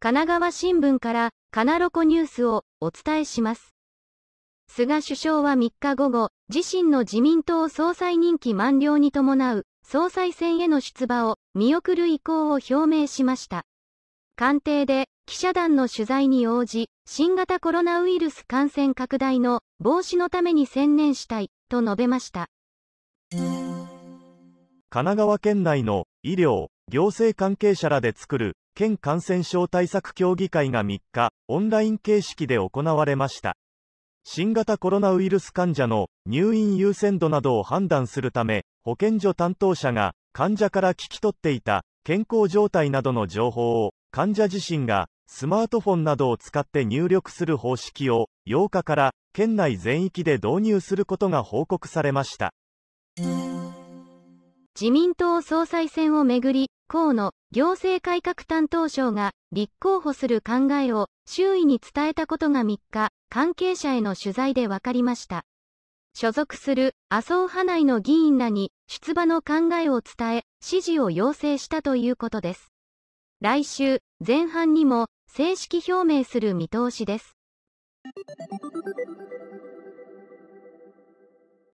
神奈川新聞からカナロコニュースをお伝えします。菅首相は3日午後、自身の自民党総裁任期満了に伴う総裁選への出馬を見送る意向を表明しました。官邸で記者団の取材に応じ、新型コロナウイルス感染拡大の防止のために専念したいと述べました。神奈川県内の医療、行政関係者らで作る県感染症対策協議会が3日、オンライン形式で行われました。新型コロナウイルス患者の入院優先度などを判断するため、保健所担当者が患者から聞き取っていた健康状態などの情報を患者自身がスマートフォンなどを使って入力する方式を8日から県内全域で導入することが報告されました。自民党総裁選をめぐり、河野行政改革担当省が立候補する考えを周囲に伝えたことが3日、関係者への取材で分かりました。所属する麻生派内の議員らに出馬の考えを伝え、支持を要請したということです。来週前半にも正式表明する見通しです。